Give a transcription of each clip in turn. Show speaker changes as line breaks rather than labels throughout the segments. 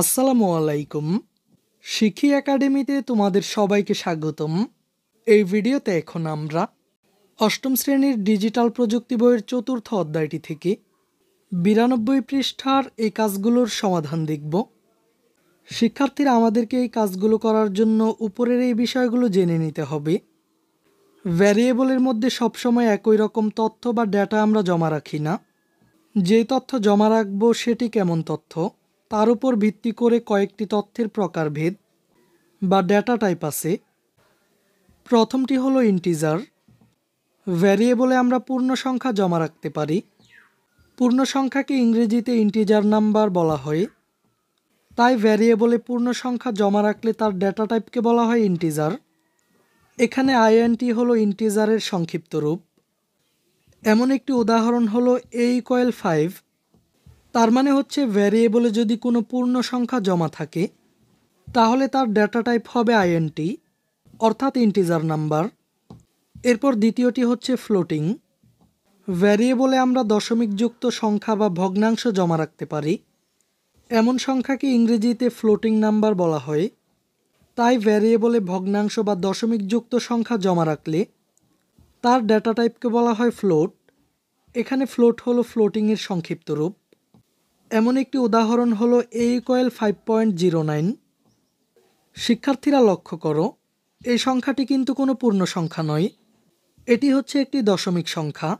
আসসালামু আলাইকুম শিখি একাডেমিতে তোমাদের সবাইকে স্বাগতম এই ভিডিওতে এখন আমরা অষ্টম শ্রেণীর ডিজিটাল প্রযুক্তি বইয়ের চতুর্থ অধ্যায়টি থেকে বিরানব্বই পৃষ্ঠার এই কাজগুলোর সমাধান দেখব শিক্ষার্থীরা আমাদেরকে এই কাজগুলো করার জন্য উপরের এই বিষয়গুলো জেনে নিতে হবে ভ্যারিয়েবলের মধ্যে সবসময় একই রকম তথ্য বা ডেটা আমরা জমা রাখি না যে তথ্য জমা রাখবো সেটি কেমন তথ্য তার উপর ভিত্তি করে কয়েকটি তথ্যের প্রকারভেদ বা ডেটা টাইপ আছে প্রথমটি হলো ইন্টিজার ভ্যারিয়েবলে আমরা পূর্ণ সংখ্যা জমা রাখতে পারি পূর্ণ সংখ্যাকে ইংরেজিতে ইন্টিজার নাম্বার বলা হয় তাই ভ্যারিয়েবলে পূর্ণ সংখ্যা জমা রাখলে তার ডেটা টাইপকে বলা হয় ইন্টিজার এখানে আইএনটি হলো ইন্টিজারের সংক্ষিপ্ত রূপ এমন একটি উদাহরণ হলো এই কয়েল ফাইভ তার মানে হচ্ছে ভ্যারিয়েবলে যদি কোনো পূর্ণ সংখ্যা জমা থাকে তাহলে তার ডেটা টাইপ হবে আইএনটি অর্থাৎ ইন্টিজার নাম্বার এরপর দ্বিতীয়টি হচ্ছে ফ্লোটিং ভ্যারিয়েবলে আমরা দশমিকযুক্ত সংখ্যা বা ভগ্নাংশ জমা রাখতে পারি এমন সংখ্যাকে ইংরেজিতে ফ্লোটিং নাম্বার বলা হয় তাই ভ্যারিয়েবলে ভগ্নাংশ বা দশমিকযুক্ত সংখ্যা জমা রাখলে তার ডেটা টাইপকে বলা হয় ফ্লোট এখানে ফ্লোট হলো ফ্লোটিংয়ের সংক্ষিপ্ত রূপ এমন একটি উদাহরণ হলো এই coil five point zero nine শিক্ষার্থীরা লক্ষ্য করো এই সংখ্যাটি কিন্তু কোনো পূর্ণ সংখ্যা নয় এটি হচ্ছে একটি দশমিক সংখ্যা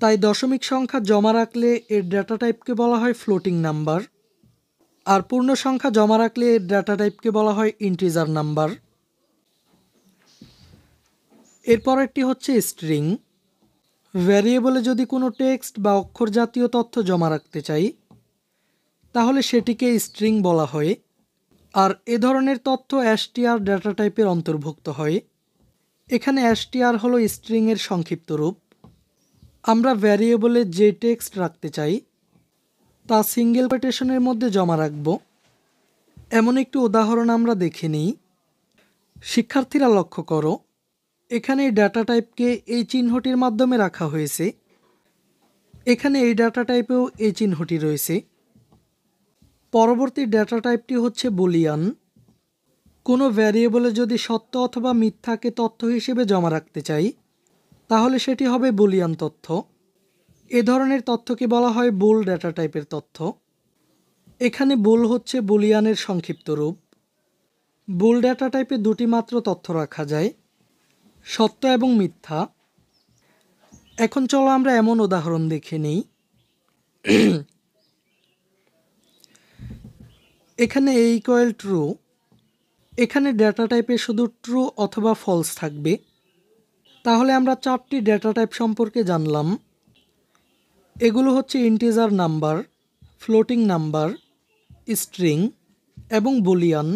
তাই দশমিক সংখ্যা জমা রাখলে এর ডেটা টাইপকে বলা হয় ফ্লোটিং নাম্বার আর পূর্ণ সংখ্যা জমা রাখলে এর ডেটা টাইপকে বলা হয় ইন্টিজার নাম্বার এরপর একটি হচ্ছে স্ট্রিং ভ্যারিয়েবলে যদি কোনো টেক্সট বা অক্ষর জাতীয় তথ্য জমা রাখতে চাই তাহলে সেটিকে স্ট্রিং বলা হয় আর এ ধরনের তথ্য অ্যাসটিআর ডেটা টাইপের অন্তর্ভুক্ত হয় এখানে অ্যাসটিআর হলো স্ট্রিংয়ের সংক্ষিপ্ত রূপ আমরা ভ্যারিয়েবলে যে টেক্সট রাখতে চাই তা সিঙ্গেল কোটেশনের মধ্যে জমা রাখব এমন একটি উদাহরণ আমরা দেখে নিই শিক্ষার্থীরা লক্ষ্য করো এখানে ডাটা টাইপকে এই চিহ্নটির মাধ্যমে রাখা হয়েছে এখানে এই ডাটা টাইপেও এই চিহ্নটি রয়েছে পরবর্তী ডাটা টাইপটি হচ্ছে বুলিয়ান কোনো ভ্যারিয়েবলে যদি সত্য অথবা মিথ্যাকে তথ্য হিসেবে জমা রাখতে চাই তাহলে সেটি হবে বুলিয়ান তথ্য এ ধরনের তথ্যকে বলা হয় বুল ডাটা টাইপের তথ্য এখানে বুল হচ্ছে বুলিয়ানের সংক্ষিপ্ত রূপ বুল ডাটা টাইপে দুটি মাত্র তথ্য রাখা যায় সত্য এবং মিথ্যা এখন চলো আমরা এমন উদাহরণ দেখে নিই এখানে এই ইকুয়াল ট্রু এখানে ডেটা টাইপে শুধু ট্রু অথবা ফলস থাকবে তাহলে আমরা চারটি ডেটা টাইপ সম্পর্কে জানলাম এগুলো হচ্ছে integer number floating number string এবং বুলিয়ান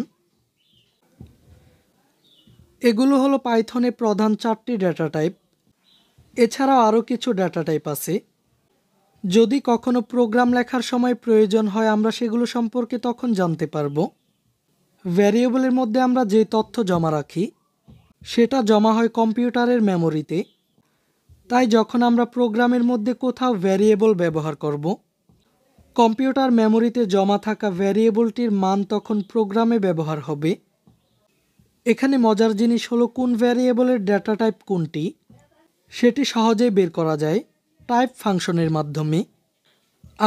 এগুলো হলো পাইথনে প্রধান চারটি ডেটা টাইপ এছাড়াও আরও কিছু ডেটা টাইপ আছে যদি কখনো প্রোগ্রাম লেখার সময় প্রয়োজন হয় আমরা সেগুলো সম্পর্কে তখন জানতে পারব ভ্যারিয়েবলের মধ্যে আমরা যে তথ্য জমা রাখি সেটা জমা হয় কম্পিউটারের মেমোরিতে তাই যখন আমরা প্রোগ্রামের মধ্যে কোথাও ভ্যারিয়েবল ব্যবহার করব কম্পিউটার মেমোরিতে জমা থাকা ভ্যারিয়েবলটির মান তখন প্রোগ্রামে ব্যবহার হবে এখানে মজার জিনিস হলো কোন ভ্যারিয়েবলের ডেটা টাইপ কোনটি সেটি সহজেই বের করা যায় টাইপ ফাংশনের মাধ্যমে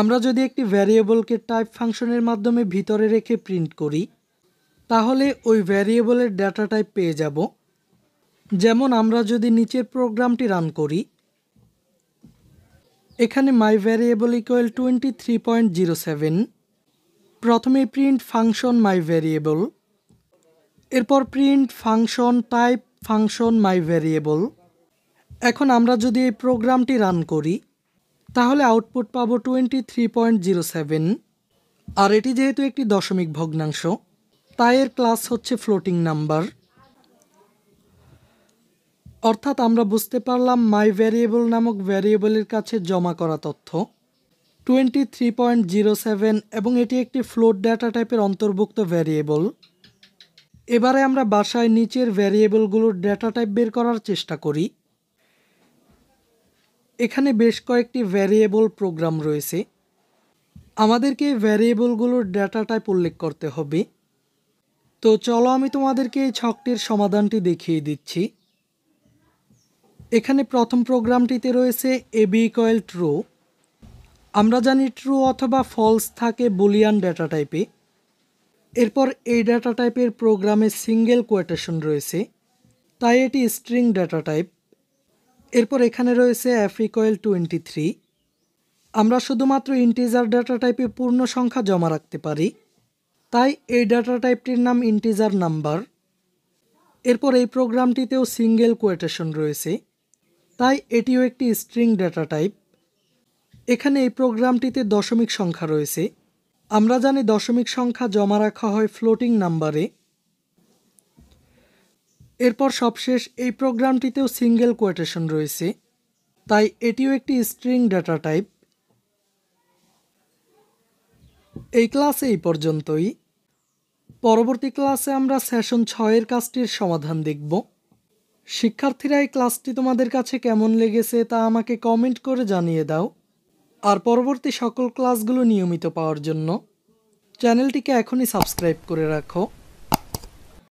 আমরা যদি একটি ভ্যারিয়েবলকে টাইপ ফাংশনের মাধ্যমে ভিতরে রেখে প্রিন্ট করি তাহলে ওই ভ্যারিয়েবলের ডেটা টাইপ পেয়ে যাব যেমন আমরা যদি নিচের প্রোগ্রামটি রান করি এখানে my variable equal twenty three point zero seven প্রথমে প্রিন্ট ফাংশন মাই ভ্যারিয়েবল এরপর print function type function my variable এখন আমরা যদি এই প্রোগ্রামটি রান করি তাহলে আউটপুট পাব twenty three point zero seven আর এটি যেহেতু একটি দশমিক ভগ্নাংশ তাই এর ক্লাস হচ্ছে ফ্লোটিং নাম্বার অর্থাৎ আমরা বুঝতে পারলাম মাই ভ্যারিয়েবল নামক ভ্যারিয়েবলের কাছে জমা করা তথ্য twenty three point zero seven এবং এটি একটি ফ্লোট ডেটা টাইপের অন্তর্ভুক্ত ভ্যারিয়েবল এবারে আমরা বাসায় নিচের ভ্যারিয়েবলগুলোর ডেটা টাইপ বের করার চেষ্টা করি এখানে বেশ কয়েকটি ভ্যারিয়েবল প্রোগ্রাম রয়েছে আমাদেরকে ভ্যারিয়েবলগুলোর ডেটা টাইপ উল্লেখ করতে হবে তো চলো আমি তোমাদেরকে এই ছকটির সমাধানটি দেখিয়ে দিচ্ছি এখানে প্রথম প্রোগ্রামটিতে রয়েছে এবি কয়েল ট্রু আমরা জানি ট্রু অথবা ফলস থাকে বুলিয়ান ডেটা টাইপে এরপর এই ডাটা টাইপের প্রোগ্রামে সিঙ্গেল কোয়েটেশন রয়েছে তাই এটি স্ট্রিং ডাটা টাইপ এরপর এখানে রয়েছে অ্যাফ্রিকয়েল টোয়েন্টি থ্রি আমরা শুধুমাত্র ইন্টিজার ডাটা টাইপে পূর্ণ সংখ্যা জমা রাখতে পারি তাই এই ডাটা টাইপটির নাম ইন্টিজার নাম্বার এরপর এই প্রোগ্রামটিতেও সিঙ্গেল কোয়েটেশন রয়েছে তাই এটিও একটি স্ট্রিং ডাটা টাইপ এখানে এই প্রোগ্রামটিতে দশমিক সংখ্যা রয়েছে আমরা জানি দশমিক সংখ্যা জমা রাখা হয় ফ্লোটিং নাম্বারে এরপর সবশেষ এই প্রোগ্রামটিতেও সিঙ্গেল কোয়েটেশন রয়েছে তাই এটিও একটি স্ট্রিং ডেটা টাইপ এই ক্লাসে এই পর্যন্তই পরবর্তী ক্লাসে আমরা সেশন ছয়ের কাজটির সমাধান দেখব শিক্ষার্থীরা এই ক্লাসটি তোমাদের কাছে কেমন লেগেছে তা আমাকে কমেন্ট করে জানিয়ে দাও আর পরবর্তী সকল ক্লাসগুলো নিয়মিত পাওয়ার জন্য চ্যানেলটিকে এখনই সাবস্ক্রাইব করে রাখো